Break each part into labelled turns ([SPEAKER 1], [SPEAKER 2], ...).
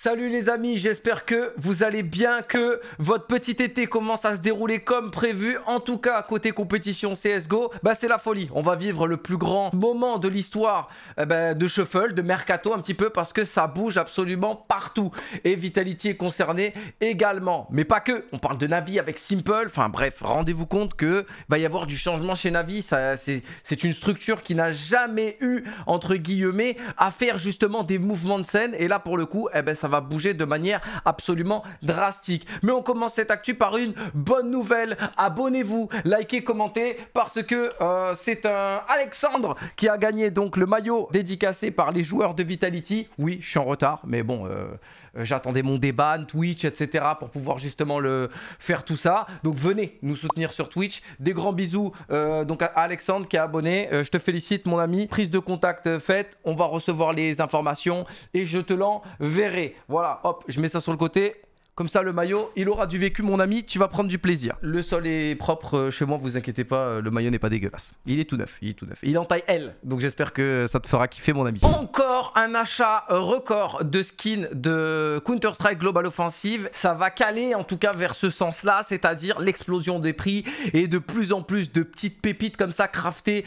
[SPEAKER 1] Salut les amis, j'espère que vous allez bien, que votre petit été commence à se dérouler comme prévu. En tout cas, côté compétition CSGO, bah c'est la folie. On va vivre le plus grand moment de l'histoire eh ben, de Shuffle, de Mercato un petit peu, parce que ça bouge absolument partout. Et Vitality est concerné également. Mais pas que, on parle de Navi avec Simple. Enfin bref, rendez-vous compte que va y avoir du changement chez Navi. C'est une structure qui n'a jamais eu, entre guillemets, à faire justement des mouvements de scène. Et là, pour le coup, eh ben, ça va bouger de manière absolument drastique. Mais on commence cette actu par une bonne nouvelle. Abonnez-vous, likez, commentez, parce que euh, c'est un Alexandre qui a gagné donc le maillot dédicacé par les joueurs de Vitality. Oui, je suis en retard, mais bon... Euh, euh, j'attendais mon débat Twitch, etc. pour pouvoir justement le faire tout ça. Donc venez nous soutenir sur Twitch. Des grands bisous euh, donc à Alexandre qui est abonné. Euh, je te félicite mon ami. Prise de contact faite. On va recevoir les informations et je te l'enverrai. Voilà, hop, je mets ça sur le côté. Comme ça, le maillot, il aura du vécu, mon ami. Tu vas prendre du plaisir. Le sol est propre euh, chez moi, vous inquiétez pas. Euh, le maillot n'est pas dégueulasse. Il est tout neuf. Il est tout neuf. Il est en taille L. Donc j'espère que ça te fera kiffer, mon ami. Encore un achat euh, record de skins de Counter-Strike Global Offensive. Ça va caler, en tout cas, vers ce sens-là, c'est-à-dire l'explosion des prix et de plus en plus de petites pépites comme ça craftées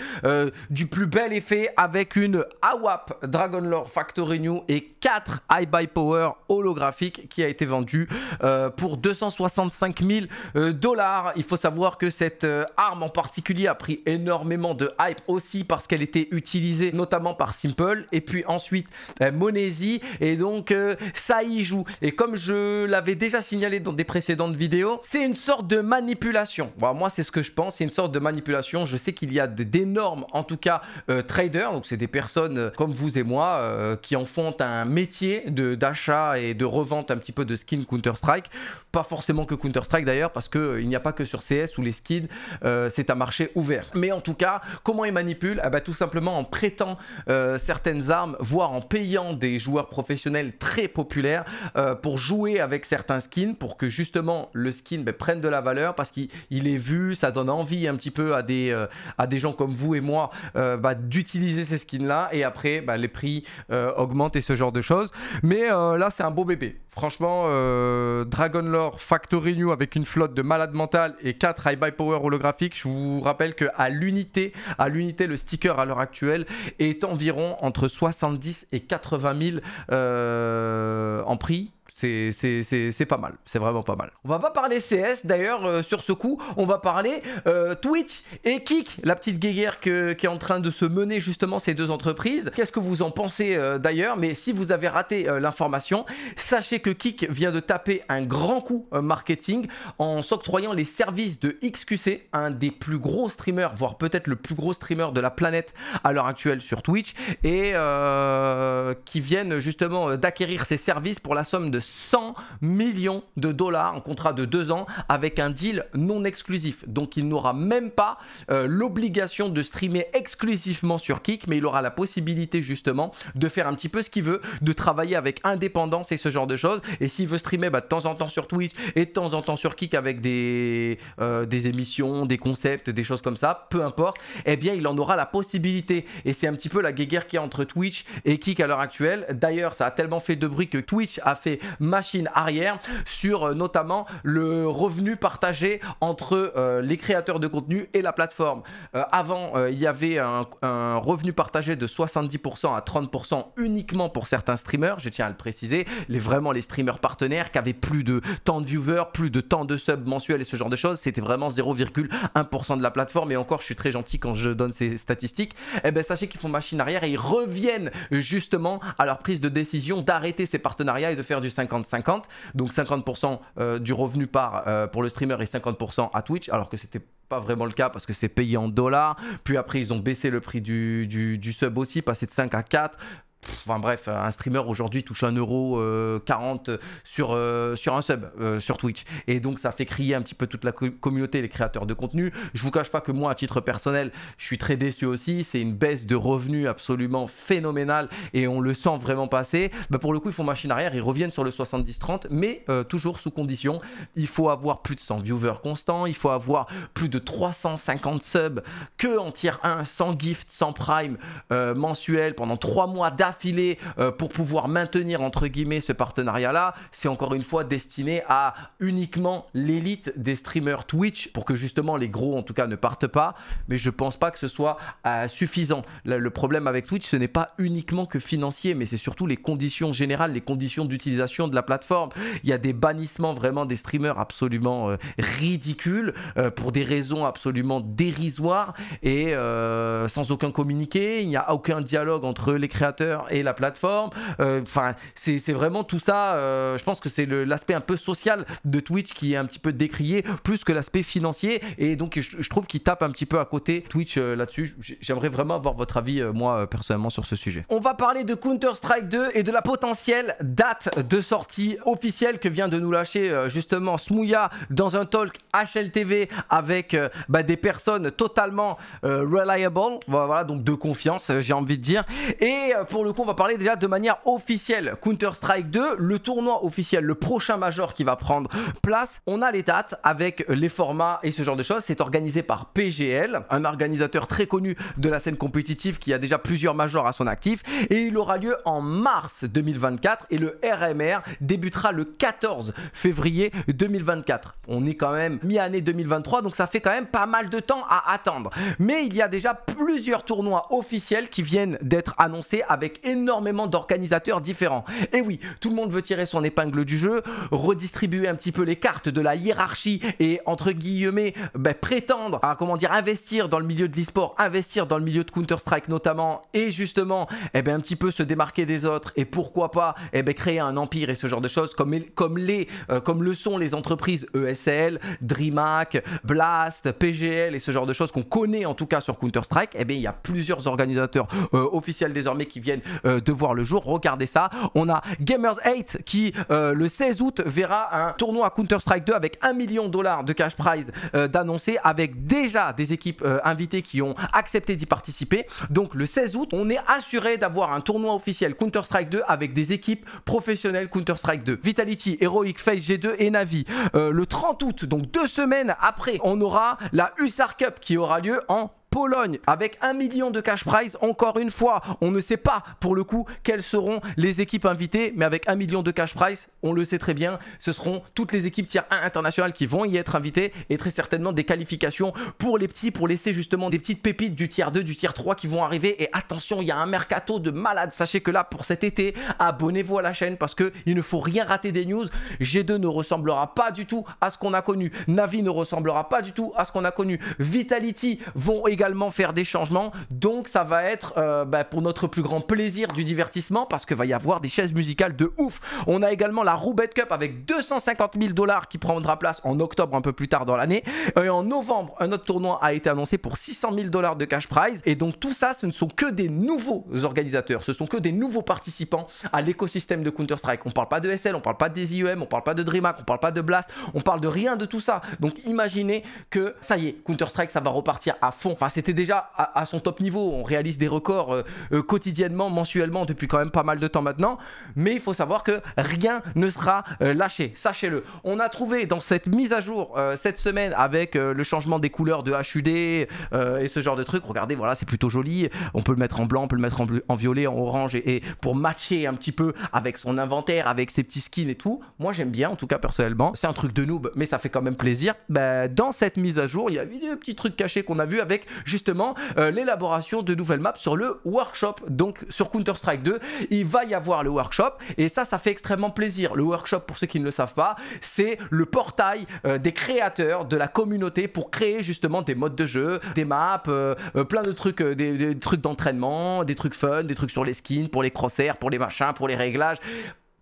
[SPEAKER 1] du plus bel effet avec une AWAP Dragon Lore Factory New et 4 By Power holographiques qui a été vendu. Euh, pour 265 000 euh, dollars. Il faut savoir que cette euh, arme en particulier a pris énormément de hype aussi parce qu'elle était utilisée notamment par Simple et puis ensuite Monesi et donc ça y joue. Et comme je l'avais déjà signalé dans des précédentes vidéos, c'est une sorte de manipulation. moi c'est ce que je pense, c'est une sorte de manipulation. Je sais qu'il y a d'énormes en tout cas traders, donc c'est des personnes comme vous et moi qui en font un métier d'achat et de revente un petit peu de skin Counter strike Pas forcément que Counter-Strike d'ailleurs, parce qu'il euh, n'y a pas que sur CS ou les skins, euh, c'est un marché ouvert. Mais en tout cas, comment ils manipulent eh ben, Tout simplement en prêtant euh, certaines armes, voire en payant des joueurs professionnels très populaires pour jouer avec certains skins, pour que justement le skin ben, prenne de la valeur, parce qu'il est vu, ça donne envie un petit peu à des, à des gens comme vous et moi bah, d'utiliser ces skins-là, et après, bah, les prix augmentent et ce genre de choses. Mais là, c'est un beau bébé. Franchement, euh, Dragon Dragonlore Factory New avec une flotte de malades mentales et 4 High by Power holographiques. Je vous rappelle que à l'unité, à l'unité, le sticker à l'heure actuelle est environ entre 70 et 80 000 euh, en prix. C'est pas mal, c'est vraiment pas mal. On va pas parler CS d'ailleurs euh, sur ce coup, on va parler euh, Twitch et Kik, la petite guéguerre qui est en train de se mener justement ces deux entreprises. Qu'est-ce que vous en pensez euh, d'ailleurs Mais si vous avez raté l'information, sachez que Kik vient de taper un grand coup marketing en s'octroyant les services de XQC, un des plus gros streamers, voire peut-être le plus gros streamer de la planète à l'heure actuelle sur Twitch, et qui viennent justement d'acquérir ces services pour la somme de 100 millions de dollars, en contrat de deux ans avec un deal non exclusif. Donc il n'aura même pas euh, l'obligation de streamer exclusivement sur Kick, mais il aura la possibilité justement de faire un petit peu ce qu'il veut, de travailler avec indépendance et ce genre de choses. Et s'il veut streamer bah, de temps en temps sur Twitch et de temps en temps sur Kick avec des, euh, des émissions, des concepts, des choses comme ça, peu importe, eh bien il en aura la possibilité. Et c'est un petit peu la guéguerre qu'il y a entre Twitch et Kick à l'heure actuelle. D'ailleurs, ça a tellement fait de bruit que Twitch a fait machine arrière sur euh, notamment le revenu partagé entre euh, les créateurs de contenu et la plateforme. Euh, avant, il y avait un, revenu partagé de 70% à 30% uniquement pour certains streamers, je tiens à le préciser, les, vraiment les streamers partenaires qui avaient plus de temps de viewers, plus de temps de subs mensuels et ce genre de choses, c'était vraiment 0,1% de la plateforme et encore je suis très gentil quand je donne ces statistiques, et eh bien sachez qu'ils font machine arrière et ils reviennent justement à leur prise de décision d'arrêter ces partenariats et de faire du 50-50. Donc 50% euh, du revenu par euh, pour le streamer et 50% à Twitch, alors que c'était pas vraiment le cas parce que c'est payé en dollars. Puis après, ils ont baissé le prix du sub aussi, passé de 5 à 4 enfin bref, un streamer aujourd'hui touche 1,40€ euh, euh, sur, euh, sur un sub sur Twitch. Et donc ça fait crier un petit peu toute la communauté, les créateurs de contenu. Je vous cache pas que moi, à titre personnel, je suis très déçu aussi. C'est une baisse de revenus absolument phénoménale et on le sent vraiment passer. Bah, pour le coup, ils font machine arrière, ils reviennent sur le 70-30, mais toujours sous condition. Il faut avoir plus de 100 viewers constants, il faut avoir plus de 350 subs que en tier 1, sans gift, sans prime mensuel pendant 3 mois d'attente d'affilée euh, pour pouvoir maintenir entre guillemets ce partenariat-là, c'est encore une fois destiné à uniquement l'élite des streamers Twitch pour que justement les gros en tout cas ne partent pas. Mais je pense pas que ce soit euh, suffisant. Le, problème avec Twitch, ce n'est pas uniquement que financier, mais c'est surtout les conditions générales, les conditions d'utilisation de la plateforme. Il y a des bannissements vraiment des streamers absolument euh, ridicules pour des raisons absolument dérisoires et sans aucun communiqué. Il n'y a aucun dialogue entre les créateurs et la plateforme. Euh, enfin, c'est vraiment tout ça. Euh, je pense que c'est l'aspect un peu social de Twitch qui est un petit peu décrié, plus que l'aspect financier. Et donc, je, trouve qu'il tape un petit peu à côté Twitch euh, là-dessus. J'aimerais vraiment avoir votre avis, moi, personnellement, sur ce sujet. On va parler de Counter-Strike 2 et de la potentielle date de sortie officielle que vient de nous lâcher justement Smouya dans un talk HLTV avec bah, des personnes totalement reliable, voilà, donc de confiance, j'ai envie de dire. Et pour le donc on va parler déjà de manière officielle. Counter-Strike 2, le tournoi officiel, le prochain major qui va prendre place. On a les dates avec les formats et ce genre de choses. C'est organisé par PGL, un organisateur très connu de la scène compétitive qui a déjà plusieurs majors à son actif. Et il aura lieu en mars 2024 et le RMR débutera le 14 février 2024. On est quand même mi-année 2023, donc ça fait quand même pas mal de temps à attendre. Mais il y a déjà plusieurs tournois officiels qui viennent d'être annoncés avec énormément d'organisateurs différents. Et oui, tout le monde veut tirer son épingle du jeu, redistribuer un petit peu les cartes de la hiérarchie et entre guillemets ben, prétendre à comment dire investir dans le milieu de l'e-sport, investir dans le milieu de Counter-Strike notamment et justement eh ben, un petit peu se démarquer des autres et pourquoi pas eh ben, créer un empire et ce genre de choses comme, comme, les, euh, comme le sont les entreprises ESL, DreamHack, Blast, PGL et ce genre de choses qu'on connaît en tout cas sur Counter-Strike, et eh bien, il y a plusieurs organisateurs euh, officiels désormais qui viennent euh, de voir le jour. Regardez ça. On a Gamers 8 qui, euh, le 16 août, verra un tournoi Counter-Strike 2 avec 1 million de dollars de cash prize euh, d'annoncer avec déjà des équipes invitées qui ont accepté d'y participer. Donc le 16 août, on est assuré d'avoir un tournoi officiel Counter-Strike 2 avec des équipes professionnelles Counter-Strike 2. Vitality, Heroic, Face G2 et Navi. le 30 août, donc deux semaines après, on aura la USAR Cup qui aura lieu en Pologne avec un million de cash prize. Encore une fois, on ne sait pas pour le coup quelles seront les équipes invitées, mais avec un million de cash prize, on le sait très bien, ce seront toutes les équipes tiers 1 internationales qui vont y être invitées et très certainement des qualifications pour les petits, pour laisser justement des petites pépites du tier 2, du tier 3 qui vont arriver. Et attention, il y a un mercato de malades, Sachez que là, pour cet été, abonnez-vous à la chaîne parce qu'il ne faut rien rater des news. G2 ne ressemblera pas du tout à ce qu'on a connu. Navi ne ressemblera pas du tout à ce qu'on a connu. Vitality vont également faire des changements. Donc ça va être euh, bah, pour notre plus grand plaisir du divertissement parce que va y avoir des chaises musicales de ouf. On a également la Roubette Cup avec 250 000 dollars qui prendra place en octobre un peu plus tard dans l'année. Euh, et en novembre, un autre tournoi a été annoncé pour 600 000 dollars de cash prize. Et donc tout ça, ce ne sont que des nouveaux organisateurs, ce sont que des nouveaux participants à l'écosystème de Counter-Strike. On parle pas de SL, on parle pas des IEM, on parle pas de DreamHack, on parle pas de Blast, on parle de rien de tout ça. Donc imaginez que ça y est, Counter-Strike, ça va repartir à fond. Ah, c'était déjà à, son top niveau. On réalise des records euh, euh, quotidiennement, mensuellement, depuis quand même pas mal de temps maintenant. Mais il faut savoir que rien ne sera euh, lâché. Sachez-le. On a trouvé dans cette mise à jour cette semaine avec le changement des couleurs de HUD et ce genre de trucs. Regardez, voilà, c'est plutôt joli. On peut le mettre en blanc, on peut le mettre en, violet, en orange et, pour matcher un petit peu avec son inventaire, avec ses petits skins et tout. Moi, j'aime bien, en tout cas personnellement. C'est un truc de noob, mais ça fait quand même plaisir. Ben, dans cette mise à jour, il y a eu des petits trucs cachés qu'on a vu avec justement euh, l'élaboration de nouvelles maps sur le workshop. Donc sur Counter-Strike 2, il va y avoir le workshop et ça, ça fait extrêmement plaisir. Le workshop, pour ceux qui ne le savent pas, c'est le portail euh, des créateurs de la communauté pour créer justement des modes de jeu, des maps, euh, plein de trucs, des, trucs d'entraînement, des trucs fun, des trucs sur les skins, pour les crosshairs, pour les machins, pour les réglages,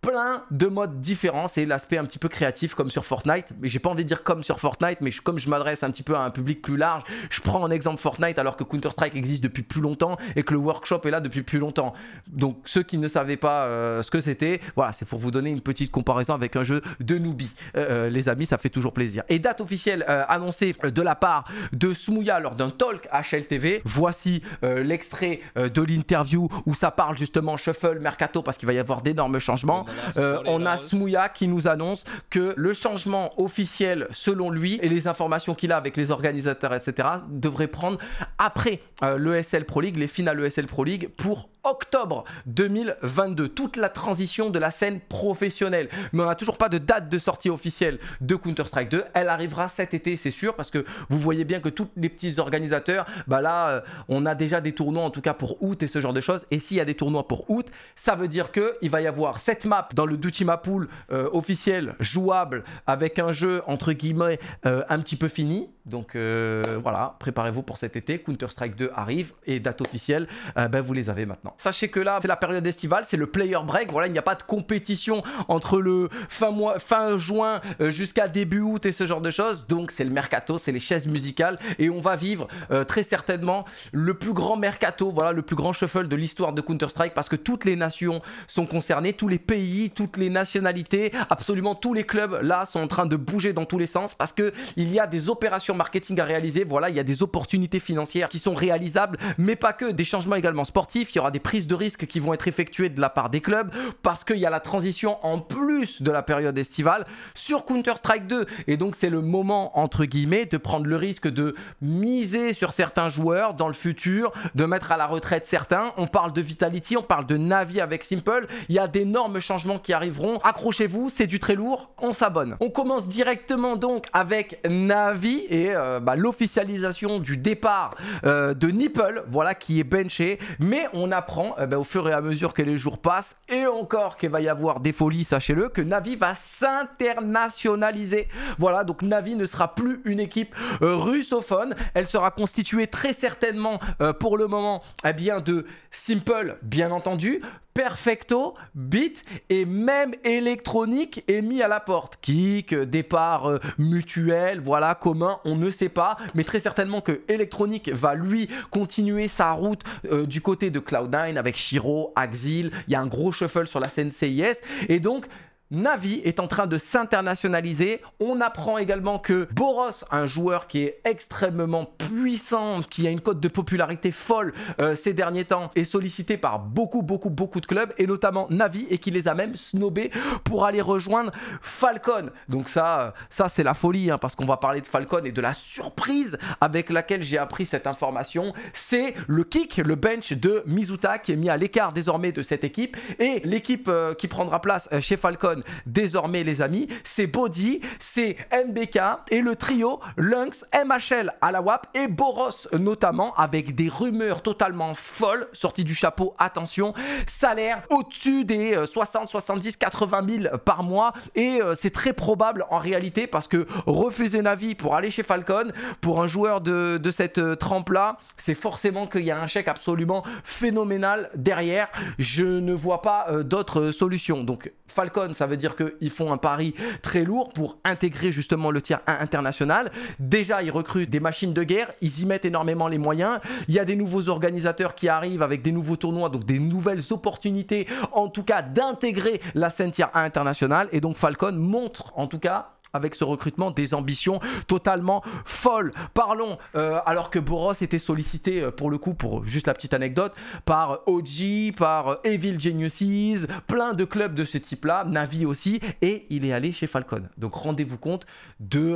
[SPEAKER 1] plein de modes différents. C'est l'aspect un petit peu créatif comme sur Fortnite. Mais j'ai pas envie de dire comme sur Fortnite, mais comme je m'adresse un petit peu à un public plus large, je prends en exemple Fortnite alors que Counter-Strike existe depuis plus longtemps et que le workshop est là depuis plus longtemps. Donc ceux qui ne savaient pas euh, ce que c'était, voilà, c'est pour vous donner une petite comparaison avec un jeu de newbie. Euh, euh, les amis, ça fait toujours plaisir. Et date officielle annoncée de la part de Sumuya lors d'un talk HLTV. Voici l'extrait de l'interview où ça parle justement shuffle, mercato parce qu'il va y avoir d'énormes changements. Euh, on a Smouya qui nous annonce que le changement officiel, selon lui, et les informations qu'il a avec les organisateurs, etc., devrait prendre après euh, l'ESL Pro League, les finales ESL Pro League, pour octobre 2022. Toute la transition de la scène professionnelle. Mais on n'a toujours pas de date de sortie officielle de Counter-Strike 2. Elle arrivera cet été, c'est sûr, parce que vous voyez bien que tous les petits organisateurs, bah là, euh, on a déjà des tournois, en tout cas pour août et ce genre de choses. Et s'il y a des tournois pour août, ça veut dire qu'il va y avoir cette map dans le Duty Map Pool euh, officiel, jouable, avec un jeu, entre guillemets, euh, un petit peu fini. Donc voilà, préparez-vous pour cet été. Counter-Strike 2 arrive et date officielle, ben vous les avez maintenant. Sachez que là, c'est la période estivale, c'est le player break. Voilà, il n'y a pas de compétition entre le fin, mois, fin juin euh, jusqu'à début août et ce genre de choses. Donc, c'est le mercato, c'est les chaises musicales. Et on va vivre euh, très certainement le plus grand mercato, voilà, le plus grand shuffle de l'histoire de Counter-Strike parce que toutes les nations sont concernées, tous les pays, toutes les nationalités, absolument tous les clubs là sont en train de bouger dans tous les sens parce que il y a des opérations marketing à réaliser. Voilà, il y a des opportunités financières qui sont réalisables, mais pas que, des changements également sportifs. Il y aura des prises de risques qui vont être effectuées de la part des clubs, parce qu'il y a la transition en plus de la période estivale sur Counter-Strike 2. Et donc c'est le moment, entre guillemets, de prendre le risque de miser sur certains joueurs dans le futur, de mettre à la retraite certains. On parle de Vitality, on parle de Navi avec Simple. Il y a d'énormes changements qui arriveront. Accrochez-vous, c'est du très lourd, on s'abonne. On commence directement donc avec Navi et euh, bah, l'officialisation du départ euh, de Nipple, voilà qui est benché. Mais on a eh ben, au fur et à mesure que les jours passent, et encore qu'il va y avoir des folies, sachez-le, que Navi va s'internationaliser. Voilà, donc Navi ne sera plus une équipe euh, russophone, elle sera constituée très certainement euh, pour le moment eh bien, de Simple, bien entendu, perfecto, beat et même électronique est mis à la porte. Kick, départ euh, mutuel, voilà, commun, on ne sait pas, mais très certainement que électronique va lui continuer sa route euh, du côté de Cloud9 avec Shiro, Axil, il y a un gros shuffle sur la scène CIS, et donc Navi est en train de s'internationaliser. On apprend également que Boros, un joueur qui est extrêmement puissant, qui a une cote de popularité folle euh, ces derniers temps, est sollicité par beaucoup, beaucoup, beaucoup de clubs, et notamment Navi, et qui les a même snobés pour aller rejoindre Falcon. Donc ça, euh, ça c'est la folie, hein, parce qu'on va parler de Falcon et de la surprise avec laquelle j'ai appris cette information. C'est le kick, le bench de Mizuta, qui est mis à l'écart désormais de cette équipe, et l'équipe euh, qui prendra place chez Falcon Désormais, les amis, c'est Body, c'est MBK et le trio Lynx, MHL à la WAP et Boros notamment avec des rumeurs totalement folles sorties du chapeau. Attention, salaire au-dessus des 60, 70, 80 000 par mois et euh, c'est très probable en réalité parce que refuser Navi pour aller chez Falcon, pour un joueur de, cette euh, trempe-là, c'est forcément qu'il y a un chèque absolument phénoménal derrière. Je ne vois pas euh, d'autres solutions. Donc Falcon, ça veut dire qu'ils font un pari très lourd pour intégrer justement le tiers international. Déjà, ils recrutent des machines de guerre, ils y mettent énormément les moyens. Il y a des nouveaux organisateurs qui arrivent avec des nouveaux tournois, donc des nouvelles opportunités, en tout cas d'intégrer la scène tiers 1 internationale. Et donc Falcon montre en tout cas avec ce recrutement des ambitions totalement folles. Parlons, euh, alors que Boros était sollicité euh, pour le coup, pour juste la petite anecdote, par OG, par euh, Evil Geniuses, plein de clubs de ce type-là, Navi aussi, et il est allé chez Falcon. Donc rendez-vous compte de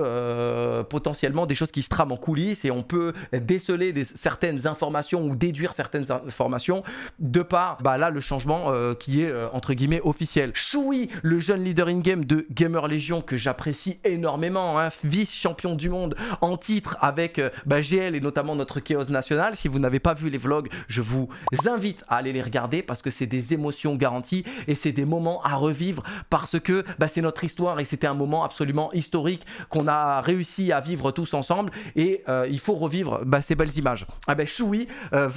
[SPEAKER 1] potentiellement des choses qui se trament en coulisses et on peut déceler certaines informations ou déduire certaines informations de par bah, là le changement qui est entre guillemets officiel. Choui, le jeune leader in-game de Gamer Legion que j'apprécie énormément, hein, vice-champion du monde en titre avec euh, bah, GL et notamment notre Chaos National. Si vous n'avez pas vu les vlogs, je vous invite à aller les regarder parce que c'est des émotions garanties et c'est des moments à revivre parce que bah, c'est notre histoire et c'était un moment absolument historique qu'on a réussi à vivre tous ensemble et euh, il faut revivre bah, ces belles images. Ah ben Shui euh,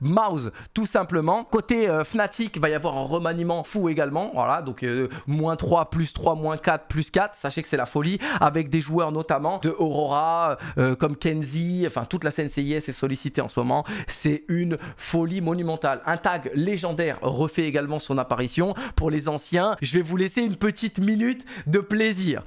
[SPEAKER 1] Mouse tout simplement. Côté Fnatic, va y avoir un remaniement fou également. Voilà, donc moins 3, plus 3, moins 4, plus 4. Sachez que c'est la folie, avec des joueurs notamment de Aurora, euh, euh, comme Kenzie, enfin toute la scène CIS est sollicitée en ce moment. C'est une folie monumentale. Un tag légendaire refait également son apparition. Pour les anciens, je vais vous laisser une petite minute de plaisir.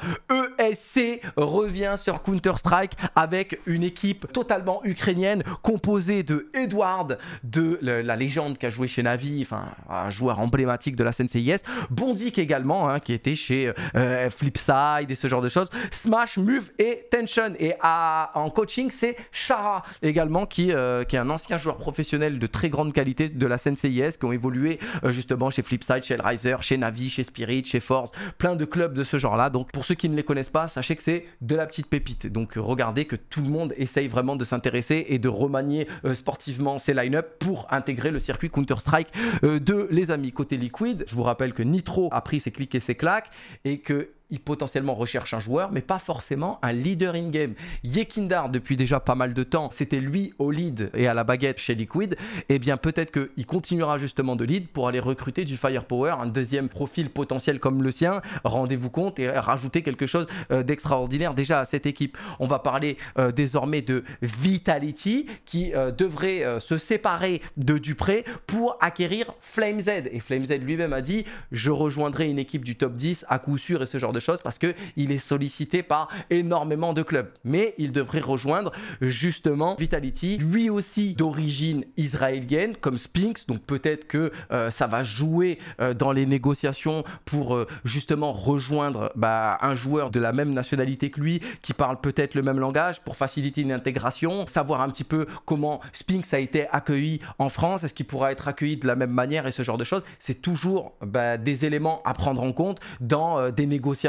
[SPEAKER 1] SC revient sur Counter-Strike avec une équipe totalement ukrainienne composée de Edward, de la légende qui a joué chez Navi, enfin un joueur emblématique de la scène CIS, Bondic également, hein, qui était chez euh, Flipside et ce genre de choses, Smash, Move et Tension. Et en coaching, c'est Shara également, euh, qui, est un ancien joueur professionnel de très grande qualité de la scène CIS, qui ont évolué euh, justement chez Flipside, chez Riser, chez Navi, chez Spirit, chez Force, plein de clubs de ce genre-là. Donc pour ceux qui ne les connaissent pas, sachez que c'est de la petite pépite. Donc euh, regardez que tout le monde essaye vraiment de s'intéresser et de remanier euh, sportivement ses line-up pour intégrer le circuit Counter-Strike euh, de les amis. Côté Liquid, je vous rappelle que Nitro a pris ses clics et ses claques et que il potentiellement recherche un joueur, mais pas forcément un leader in-game. Yekindar, depuis déjà pas mal de temps, c'était lui au lead et à la baguette chez Liquid. Et eh bien peut-être qu'il continuera justement de lead pour aller recruter du firepower, un deuxième profil potentiel comme le sien. Rendez-vous compte et rajouter quelque chose euh, d'extraordinaire déjà à cette équipe. On va parler euh, désormais de Vitality qui euh, devrait se séparer de Dupré pour acquérir FlameZ, Z. Et FlameZ Z lui-même a dit Je rejoindrai une équipe du top 10 à coup sûr et ce genre de chose choses parce qu'il est sollicité par énormément de clubs. Mais il devrait rejoindre justement Vitality, lui aussi d'origine israélienne comme Spinks, donc peut-être que euh, ça va jouer euh, dans les négociations pour euh, justement rejoindre bah, un joueur de la même nationalité que lui qui parle peut-être le même langage pour faciliter une intégration, savoir un petit peu comment Spinks a été accueilli en France, est-ce qu'il pourra être accueilli de la même manière et ce genre de choses. C'est toujours bah, des éléments à prendre en compte dans des négociations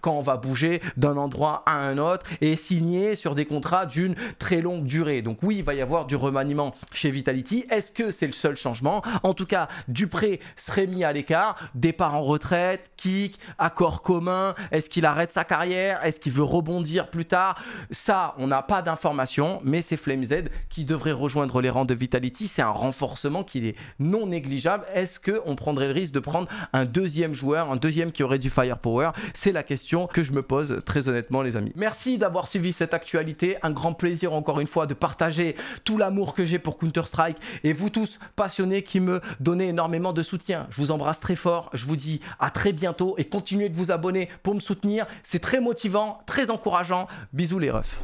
[SPEAKER 1] quand on va bouger d'un endroit à un autre et signer sur des contrats d'une très longue durée. Donc oui, il va y avoir du remaniement chez Vitality. Est-ce que c'est le seul changement En tout cas, Dupré serait mis à l'écart. Départ en retraite, kick, accord commun. Est-ce qu'il arrête sa carrière Est-ce qu'il veut rebondir plus tard Ça, on n'a pas d'informations, mais c'est FlameZ qui devrait rejoindre les rangs de Vitality. C'est un renforcement qui est non négligeable. Est-ce qu'on prendrait le risque de prendre un deuxième joueur, un deuxième qui aurait du firepower c'est la question que je me pose très honnêtement les amis. Merci d'avoir suivi cette actualité, un grand plaisir encore une fois de partager tout l'amour que j'ai pour Counter-Strike et vous tous passionnés qui me donnez énormément de soutien. Je vous embrasse très fort, je vous dis à très bientôt et continuez de vous abonner pour me soutenir, c'est très motivant, très encourageant. Bisous les refs.